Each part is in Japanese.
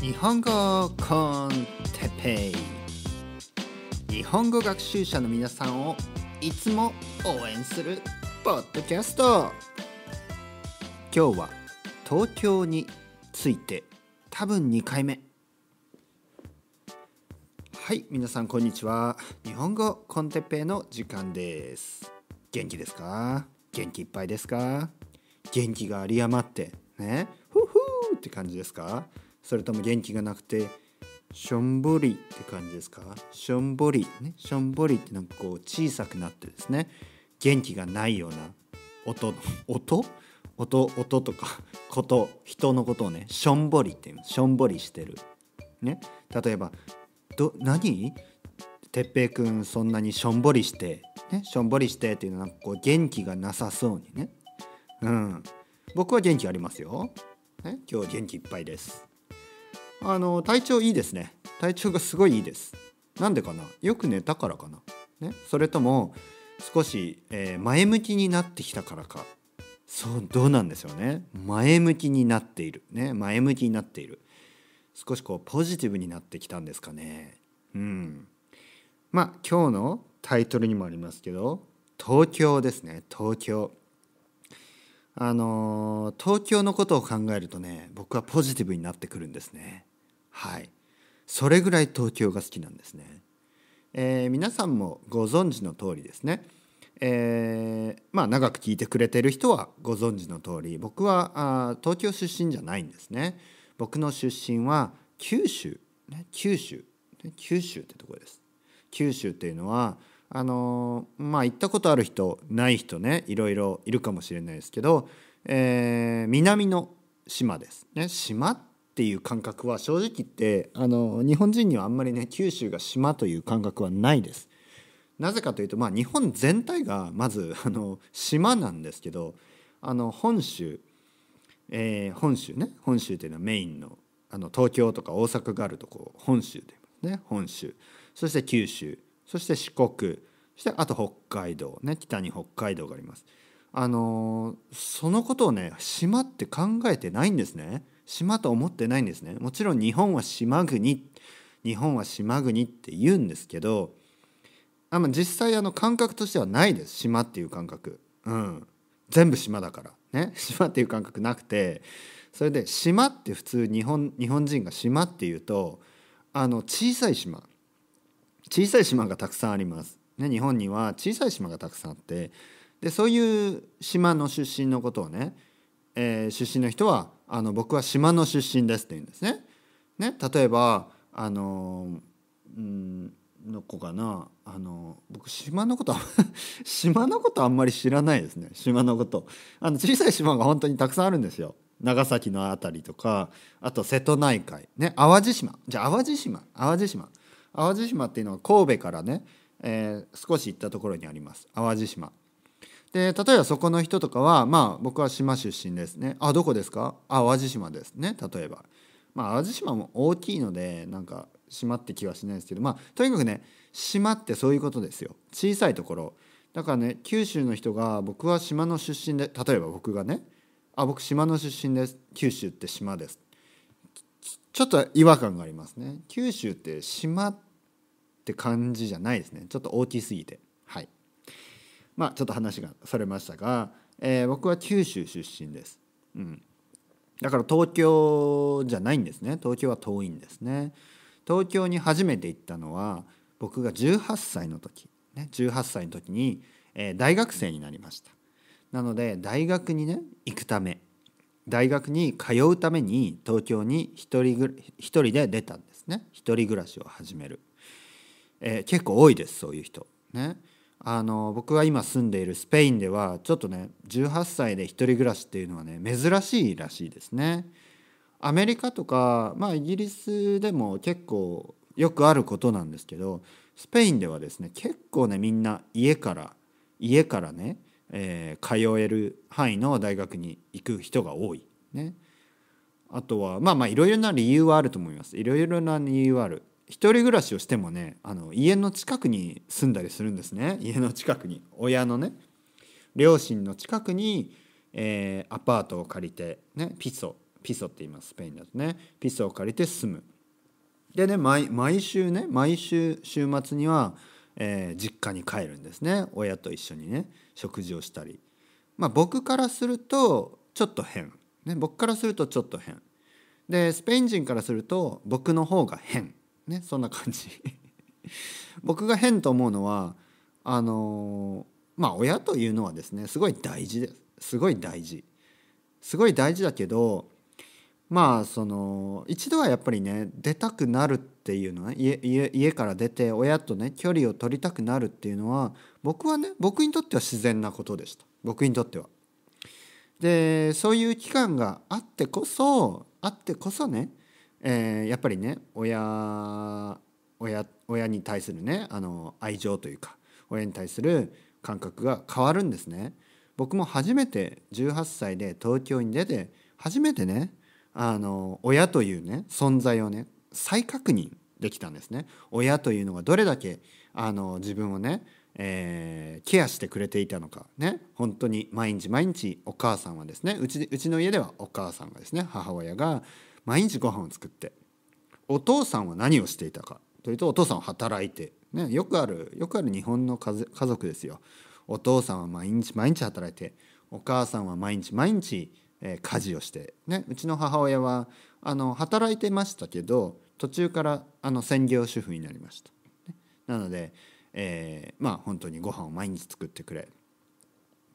日本語コンテペイ日本語学習者の皆さんをいつも応援するポッドキャスト今日は東京について多分2回目はい皆さんこんにちは日本語コンテペイの時間です元気ですか元気いっぱいですか元気があり余ってねふふーって感じですかそれとも元気がなくてしょんぼりって感じですかしょんぼりねしょんぼりってなんかこう小さくなってですね元気がないような音音音音とかこと人のことをねしょんぼりって言うしょんぼりしてるね例えばど何哲平くんそんなにしょんぼりしてねしょんぼりしてっていうのはこう元気がなさそうにねうん僕は元気ありますよ、ね、今日元気いっぱいですあの体調いいですね体調がすごいいいですなんでかなよく寝たからかな、ね、それとも少し、えー、前向きになってきたからかそうどうなんですよね前向きになっているね前向きになっている少しこうポジティブになってきたんですかねうんまあ今日のタイトルにもありますけど東京ですね東京あのー、東京のことを考えるとね僕はポジティブになってくるんですねはいそれぐらい東京が好きなんですね、えー、皆さんもご存知の通りですねえー、まあ長く聞いてくれてる人はご存知の通り僕はあ東京出身じゃないんですね僕の出身は九州、ね、九州、ね、九州ってとこです九州っていうのはあのー、まあ行ったことある人ない人ねいろいろいるかもしれないですけど、えー、南の島ですね島っっていう感覚は正直言ってあの日本人にはあんまりね九州が島という感覚はないです。なぜかというと、まあ、日本全体がまずあの島なんですけどあの本州、えー、本州ね本州というのはメインのあの東京とか大阪があるとこ本州でね本州そして九州そして四国そしてあと北海道ね北に北海道があります。あのそのことをね島って考えてないんですね。島と思ってないんですねもちろん日本は島国日本は島国って言うんですけどあ、まあ、実際あの感覚としてはないです島っていう感覚、うん、全部島だからね 島っていう感覚なくてそれで島って普通日本日本人が島っていうとあの小さい島小さい島がたくさんあります、ね、日本には小さい島がたくさんあってでそういう島の出身のことをね、えー、出身の人はあの僕は島の出身ですって言うんですね。ね例えばあのうんの子かなあの僕島のこと 島のことあんまり知らないですね島のことあの小さい島が本当にたくさんあるんですよ長崎の辺りとかあと瀬戸内海ね淡路島じゃあ淡路島淡路島淡路島っていうのは神戸からね、えー、少し行ったところにあります淡路島で例えばそこの人とかはまあ僕は島出身ですねあどこですかあ淡路島ですね例えばまあ淡路島も大きいのでなんか島って気はしないですけどまあとにかくね島ってそういうことですよ小さいところだからね九州の人が僕は島の出身で例えば僕がねあ僕島の出身です九州って島ですちょっと違和感がありますね九州って島って感じじゃないですねちょっと大きすぎてはいまあ、ちょっと話がそれましたが、えー、僕は九州出身です、うん、だから東京じゃないんですね東京は遠いんですね東京に初めて行ったのは僕が18歳の時、ね、18歳の時に、えー、大学生になりましたなので大学にね行くため大学に通うために東京に一人ぐ一人で出たんですね一人暮らしを始める、えー、結構多いですそういう人ね。あの僕が今住んでいるスペインではちょっとね18歳で1人暮らしっていうのはね珍しいらしいですね。アメリカとか、まあ、イギリスでも結構よくあることなんですけどスペインではですね結構ねみんな家から家からね、えー、通える範囲の大学に行く人が多い。ね、あとはまあまあいろいろな理由はあると思います。いろいろな理由はある。一人暮らしをしてもねあの家の近くに住んだりするんですね家の近くに親のね両親の近くに、えー、アパートを借りて、ね、ピソピソって言いますスペインだとねピソを借りて住むでね毎週ね毎週週末には、えー、実家に帰るんですね親と一緒にね食事をしたりまあ僕からするとちょっと変、ね、僕からするとちょっと変でスペイン人からすると僕の方が変ねそんな感じ 僕が変と思うのはあのまあ親というのはですねすごい大事ですすごい大事すごい大事だけどまあその一度はやっぱりね出たくなるっていうのは、ね、家家家から出て親とね距離を取りたくなるっていうのは僕はね僕にとっては自然なことでした僕にとっては。でそういう期間があってこそあってこそねえー、やっぱりね親親親に対するねあの愛情というか親に対する感覚が変わるんですね。僕も初めて18歳で東京に出て初めてねあの親というね存在をね再確認できたんですね。親というのがどれだけあの自分をね、えー、ケアしてくれていたのかね本当に毎日毎日お母さんはですねうちうちの家ではお母さんがですね母親が毎日ご飯を作ってお父さんは何をしていたかというとお父さんは働いて、ね、よくあるよくある日本の家族ですよお父さんは毎日毎日働いてお母さんは毎日毎日、え家事をして、ね、うちの母親はあの働いてましたけど途中からあの専業主婦になりました。ね、なので、えー、まあ本当にご飯を毎日作ってくれ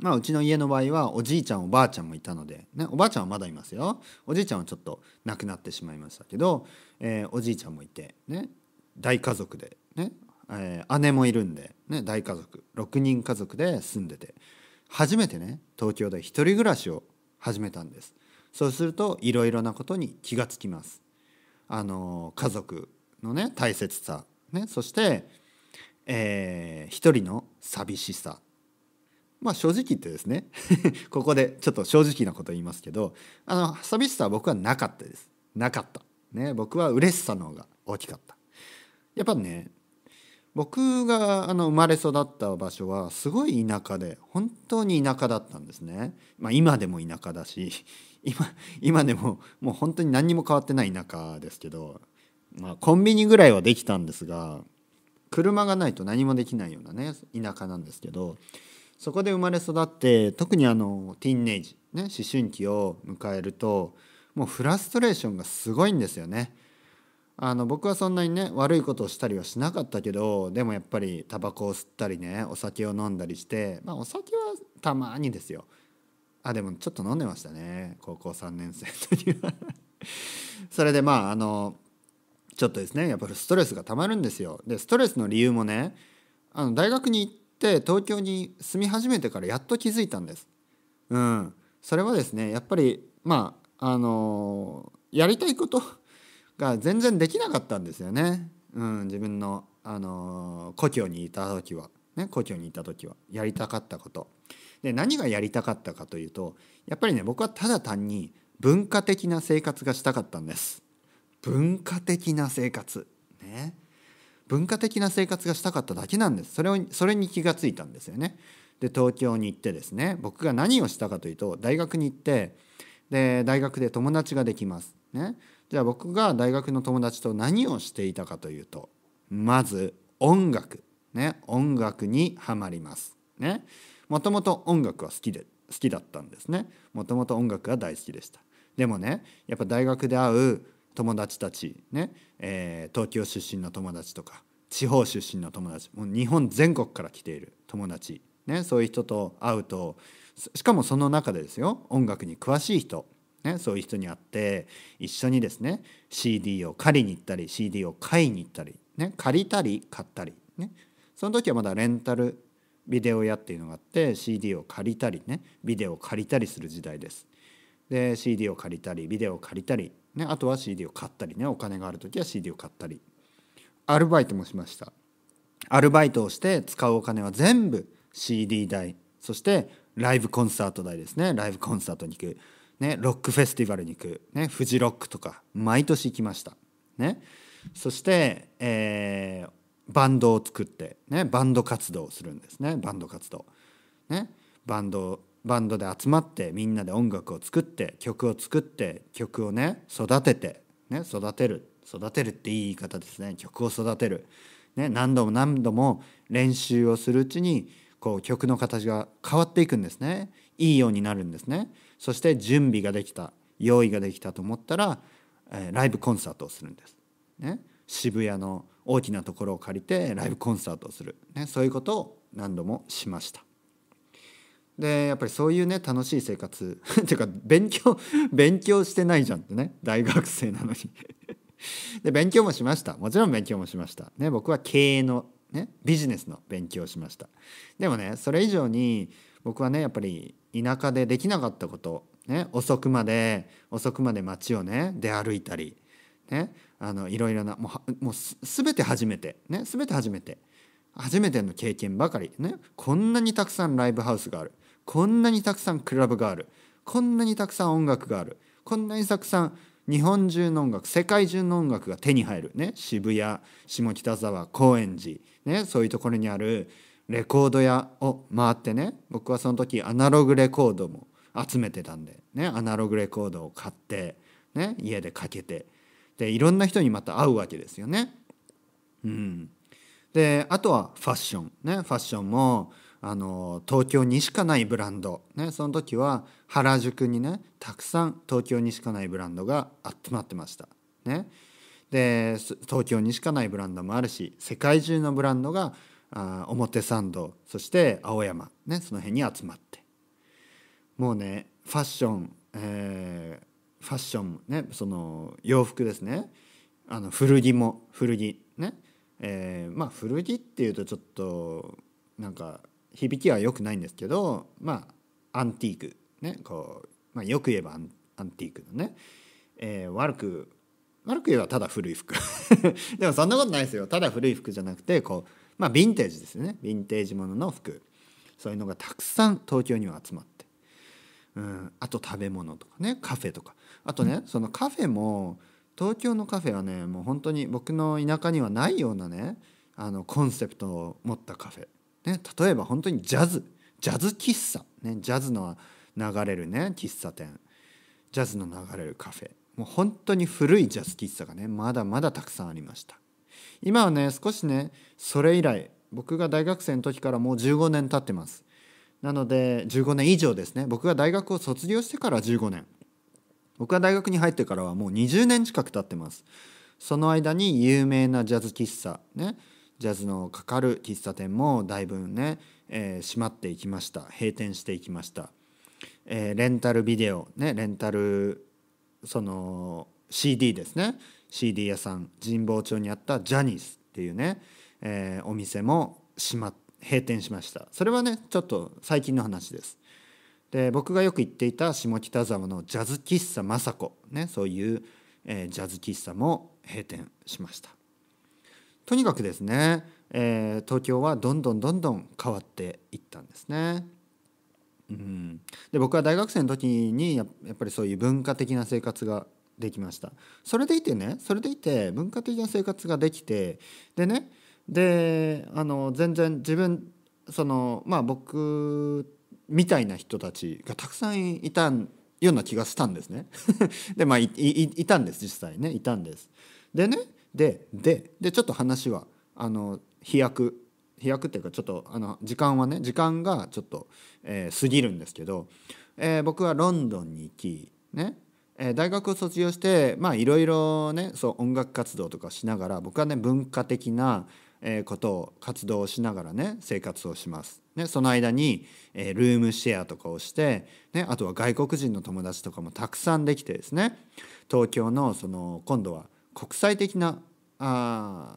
まあ、うちの家の場合はおじいちゃんおばあちゃんもいたので、ね、おばあちゃんはまだいますよおじいちゃんはちょっと亡くなってしまいましたけど、えー、おじいちゃんもいて、ね、大家族でね、えー、姉もいるんで、ね、大家族6人家族で住んでて初めてね東京で1人暮らしを始めたんですそうするといろいろなことに気がつきます。あの家族のね大切さ、ね、そして、えー、一人の寂しさまあ正直言ってですね ここでちょっと正直なこと言いますけどあの寂しさは僕はなかったですなかったね僕は嬉しさの方が大きかったやっぱね僕があの生まれ育った場所はすごい田舎で本当に田舎だったんですね、まあ、今でも田舎だし 今今でももう本当に何にも変わってない田舎ですけど、まあ、コンビニぐらいはできたんですが車がないと何もできないようなね田舎なんですけどそこで生まれ育って特にあのティーンネイジ、ね、思春期を迎えるともうフラストレーションがすごいんですよね。あの僕はそんなにね悪いことをしたりはしなかったけどでもやっぱりタバコを吸ったりねお酒を飲んだりしてまあお酒はたまにですよあでもちょっと飲んでましたね高校3年生の時は それでまああのちょっとですねやっぱりストレスがたまるんですよでストレスの理由もねあの大学にって東京に住み始めてからやっと気づいたんです。うん、それはですねやっぱりまああのー、やりたいことが全然できなかったんですよね、うん、自分の、あのー、故郷にいた時は、ね、故郷にいた時はやりたかったこと。で何がやりたかったかというとやっぱりね僕はただ単に文化的な生活がしたかったんです。文化的な生活ね。文化的な生活がしたかっただけなんですそれをそれに気がついたんですよね。で東京に行ってですね僕が何をしたかというと大学に行ってで大学で友達ができます。ね、じゃあ僕が大学の友達と何をしていたかというとまず音楽、ね、音楽にはまります。ね、もともと音楽は好きで好きだったんですね。もともと音楽が大好きでした。でもねやっぱ大学で会う友達たちね、えー、東京出身の友達とか地方出身の友達もう日本全国から来ている友達、ね、そういう人と会うとしかもその中でですよ音楽に詳しい人、ね、そういう人に会って一緒にですね CD を借りに行ったり CD を買いに行ったり、ね、借りたり買ったり、ね、その時はまだレンタルビデオ屋っていうのがあって CD を借りたりねビデオを借りたりする時代です。で CD を借りたりビデオを借りたりね、あとは CD を買ったりねお金がある時は CD を買ったりアルバイトもしましたアルバイトをして使うお金は全部 CD 代そしてライブコンサート代ですねライブコンサートに行く、ね、ロックフェスティバルに行く、ね、フジロックとか毎年行きました、ね、そして、えー、バンドを作って、ね、バンド活動をするんですねバンド活動、ね、バンドバンドで集まってみんなで音楽を作って曲を作って曲をね育てて、ね、育てる育てるっていい言い方ですね曲を育てる、ね、何度も何度も練習をするうちにこう曲の形が変わっていくんですねいいようになるんですねそして準備ができた用意ができたと思ったら、えー、ライブコンサートをするんです、ね、渋谷の大きなところを借りてライブコンサートをする、ね、そういうことを何度もしましたでやっぱりそういうね楽しい生活 っていうか勉強 勉強してないじゃんってね大学生なのに で勉強もしましたもちろん勉強もしました、ね、僕は経営の、ね、ビジネスの勉強をしましたでもねそれ以上に僕はねやっぱり田舎でできなかったこと、ね、遅くまで遅くまで街をね出歩いたり、ね、あのいろいろなもうもう全て初めて、ね、全て初めて初めての経験ばかり、ね、こんなにたくさんライブハウスがあるこんなにたくさんクラブがあるこんなにたくさん音楽があるこんなにたくさん日本中の音楽世界中の音楽が手に入る、ね、渋谷下北沢高円寺、ね、そういうところにあるレコード屋を回ってね僕はその時アナログレコードも集めてたんで、ね、アナログレコードを買って、ね、家でかけてでいろんな人にまた会うわけですよね。うん、であとはファッションねファッションもあの東京にしかないブランド、ね、その時は原宿にねたくさん東京にしかないブランドが集まってました。ね、で東京にしかないブランドもあるし世界中のブランドがあ表参道そして青山、ね、その辺に集まってもうねファッション、えー、ファッション、ね、その洋服ですねあの古着も古着ね、えー、まあ古着っていうとちょっとなんか響きは良くないんですけどまあアンティークねこう、まあ、よく言えばアンティークのね、えー、悪く悪く言えばただ古い服 でもそんなことないですよただ古い服じゃなくてこうまあヴィンテージですねヴィンテージものの服そういうのがたくさん東京には集まって、うん、あと食べ物とかねカフェとかあとね、うん、そのカフェも東京のカフェはねもう本当に僕の田舎にはないようなねあのコンセプトを持ったカフェね、例えば本当にジャズジャズ喫茶、ね、ジャズの流れるね喫茶店ジャズの流れるカフェもう本当に古いジャズ喫茶がねまだまだたくさんありました今はね少しねそれ以来僕が大学生の時からもう15年経ってますなので15年以上ですね僕が大学を卒業してから15年僕が大学に入ってからはもう20年近く経ってますその間に有名なジャズ喫茶ねジャズのかかる喫茶店もだいぶね、えー、閉まっていきました閉店していきました、えー、レンタルビデオねレンタルその CD ですね CD 屋さん神保町にあったジャニスっていうね、えー、お店も閉ま閉店しましたそれはねちょっと最近の話ですで僕がよく行っていた下北沢のジャズ喫茶雅子ねそういう、えー、ジャズ喫茶も閉店しましたとにかくですね、えー、東京はどんどんどんどん変わっていったんですね。うん、で僕は大学生の時にやっぱりそういう文化的な生活ができましたそれでいてねそれでいて文化的な生活ができてでねであの全然自分そのまあ僕みたいな人たちがたくさんいたような気がしたんですね でまあいたんです実際ねいたんですでねでででちょっと話はあの飛躍飛躍っていうかちょっとあの時間はね時間がちょっと、えー、過ぎるんですけど、えー、僕はロンドンに行きねえー、大学を卒業してまあいろいろねそう音楽活動とかしながら僕はね文化的な、えことを活動をしながらね生活をします。ね、その間に、えー、ルームシェアとかをして、ね、あとは外国人の友達とかもたくさんできてですね東京のその今度は国際的なあ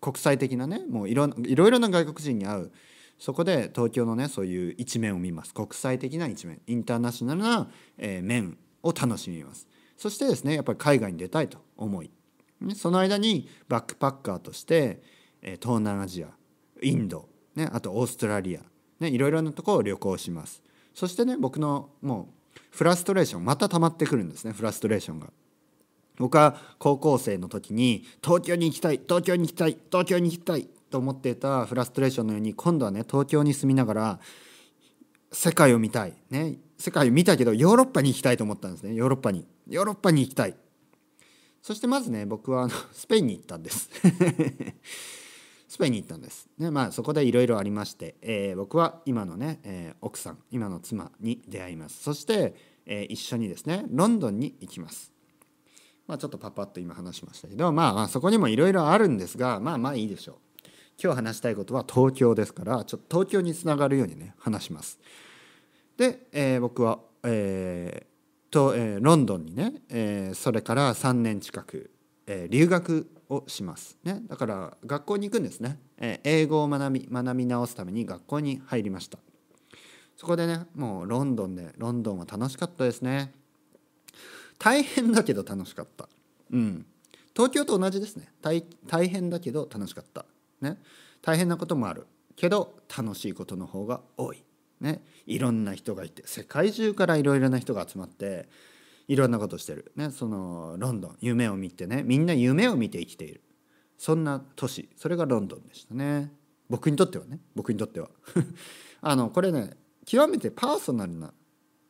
国際的なねもういろいろな外国人に会うそこで東京のねそういう一面を見ます国際的な一面インターナショナルな、えー、面を楽しみますそしてですねやっぱり海外に出たいと思い、その間にバックパッカーとして、え東南アジアインド、ね、あとオーストラリア、ね、いろいろなとこを旅行しますそしてね僕のもうフラストレーションまた溜まってくるんですねフラストレーションが。僕は高校生の時に東京に行きたい東京に行きたい東京に行きたいと思っていたフラストレーションのように今度はね東京に住みながら世界を見たい、ね、世界を見たけどヨーロッパに行きたいと思ったんですねヨーロッパにヨーロッパに行きたいそしてまずね僕はあの スペインに行ったんです スペインに行ったんです、ねまあ、そこでいろいろありまして、えー、僕は今のね、えー、奥さん今の妻に出会いますそして、えー、一緒にですねロンドンに行きますまあ、ちょっとパパッと今話しましたけど、まあ、まあそこにもいろいろあるんですがまあまあいいでしょう今日話したいことは東京ですからちょっと東京につながるようにね話しますで、えー、僕は、えーとえー、ロンドンにね、えー、それから3年近く、えー、留学をします、ね、だから学校に行くんですね、え英語を学び学び直すために学校に入りましたそこでねもうロンドンでロンドンは楽しかったですね大変だけど楽しかった。うん。東京と同じですね。大変だけど楽しかった。ね。大変なこともある。けど楽しいことの方が多い。ね。いろんな人がいて、世界中からいろいろな人が集まって、いろんなことしてる。ね。そのロンドン、夢を見てね。みんな夢を見て生きている。そんな都市。それがロンドンでしたね。僕にとってはね。僕にとっては。あの、これね、極めてパーソナルな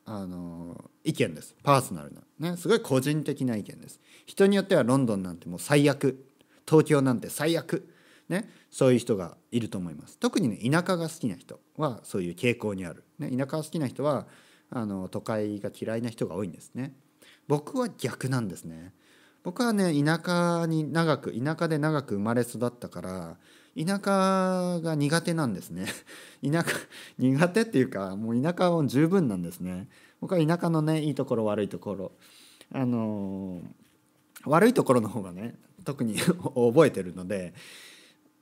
あの意見ですパーソナルな、ね、すごい個人的な意見です人によってはロンドンなんてもう最悪東京なんて最悪、ね、そういう人がいると思います特にね田舎が好きな人はそういう傾向にある、ね、田舎が好きな人はあの都会が嫌いな人が多いんですね僕は逆なんですね僕はね田舎に長く田舎で長く生まれ育ったから田舎が苦手なんですね 田舎苦手っていうかもう田舎は十分なんですね僕は田舎のねいいところ悪いところあのー、悪いところの方がね特に 覚えてるので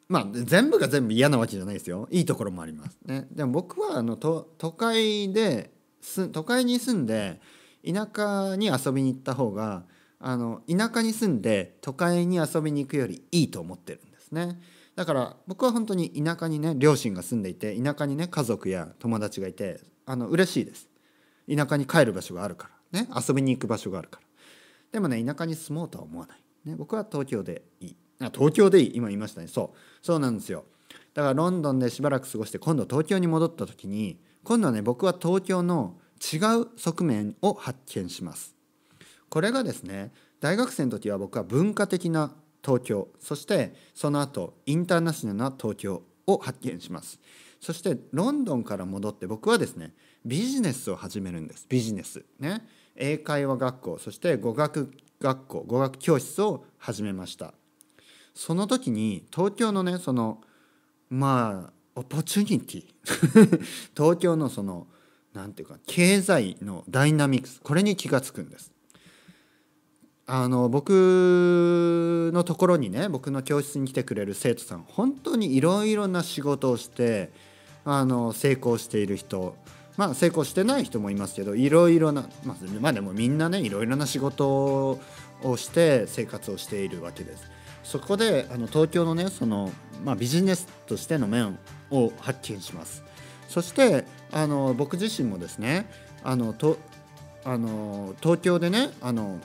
まあ全部が全部嫌なわけじゃないですよいいところもありますねでも僕はあの都会で都会に住んで田舎に遊びに行った方があの田舎に住んで都会に遊びに行くよりいいと思ってるんですね。だから僕は本当に田舎にね両親が住んでいて田舎にね家族や友達がいてあの嬉しいです田舎に帰る場所があるからね遊びに行く場所があるからでもね田舎に住もうとは思わない、ね、僕は東京でいいあ東京でいい今言いましたねそうそうなんですよだからロンドンでしばらく過ごして今度東京に戻った時に今度はね僕は東京の違う側面を発見しますこれがですね大学生の時は僕は文化的な東京そしてその後インターナショナルな東京を発見しますそしてロンドンから戻って僕はですねビジネスを始めるんですビジネスね英会話学校そして語学学校語学教室を始めましたその時に東京のねそのまあオポチュニティ東京のその何て言うか経済のダイナミクスこれに気が付くんですあの僕のところにね僕の教室に来てくれる生徒さん本当にいろいろな仕事をしてあの成功している人まあ成功してない人もいますけどいろいろな、まあ、でもみんなねいろいろな仕事をして生活をしているわけです。そこであの東京のねその、まあ、ビジネスとしての面を発見します。そしてあの僕自身もですねあのとあの東京でねあの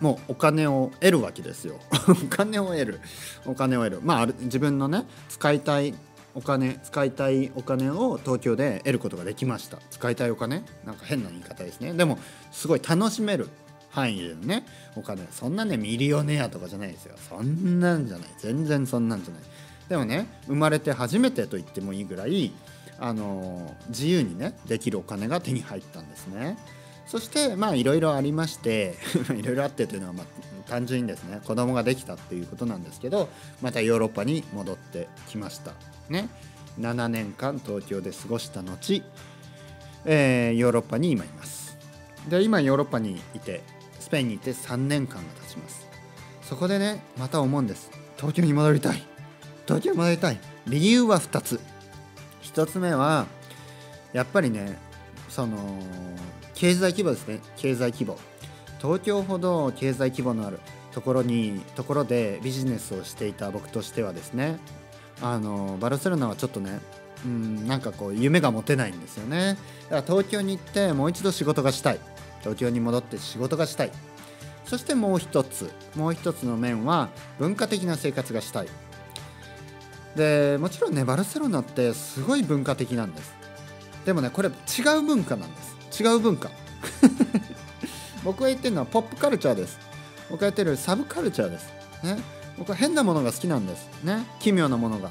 もうお金を得るわけですよ お金を得るお金を得るまあ自分のね使いたいお金使いたいお金を東京で得ることができました使いたいお金なんか変な言い方ですねでもすごい楽しめる範囲でのねお金そんなねミリオネアとかじゃないですよそんなんじゃない全然そんなんじゃないでもね生まれて初めてと言ってもいいぐらいあの自由にねできるお金が手に入ったんですね。そしてまあいろいろありまして いろいろあってというのはまあ単純にですね子供ができたっていうことなんですけどまたヨーロッパに戻ってきましたね7年間東京で過ごした後、えー、ヨーロッパに今いますで今ヨーロッパにいてスペインにいて3年間が経ちますそこでねまた思うんです東京に戻りたい東京に戻りたい理由は2つ1つ目はやっぱりねその経済規模ですね経済規模東京ほど経済規模のあるところにところでビジネスをしていた僕としてはですねあのバルセロナはちょっとねうんなんかこう夢が持てないんですよねだから東京に行ってもう一度仕事がしたい東京に戻って仕事がしたいそしてもう一つもう一つの面は文化的な生活がしたいでもちろんねバルセロナってすごい文化的なんですでもねこれ違う文化なんです違う文化 僕が言ってるのはポップカルチャーです僕が言ってるサブカルチャーです、ね、僕は変なものが好きなんですね奇妙なものが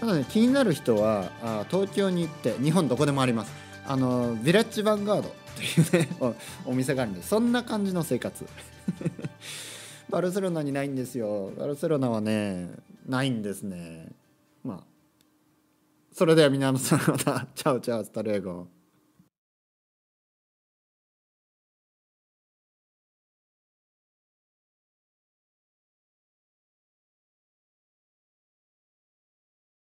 ただね気になる人はあ東京に行って日本どこでもありますあのヴィレッジヴァンガードというねお店があるんでそんな感じの生活 バルセロナにないんですよバルセロナはねないんですねまあそれでは皆さんまた、チャオチャオ、スタレーゴ。